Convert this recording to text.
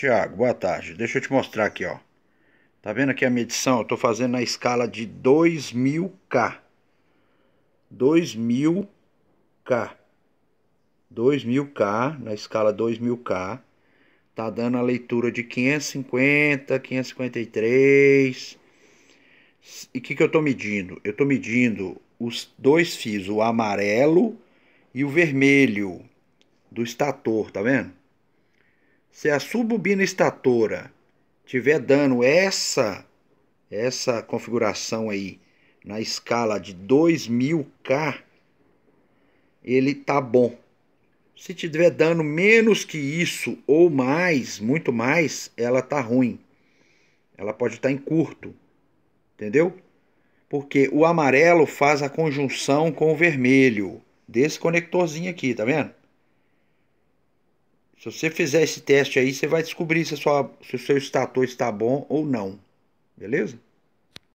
Tiago, boa tarde. Deixa eu te mostrar aqui, ó. Tá vendo aqui a medição? Eu tô fazendo na escala de 2000K. 2000K. 2000K, na escala 2000K. Tá dando a leitura de 550, 553. E o que, que eu tô medindo? Eu tô medindo os dois fios, o amarelo e o vermelho do estator, tá vendo? se a subbobina estatora tiver dando essa essa configuração aí na escala de 2000K, ele tá bom. Se tiver dando menos que isso ou mais, muito mais, ela tá ruim. Ela pode estar tá em curto. Entendeu? Porque o amarelo faz a conjunção com o vermelho desse conectorzinho aqui, tá vendo? Se você fizer esse teste aí, você vai descobrir se, sua, se o seu estator está bom ou não. Beleza?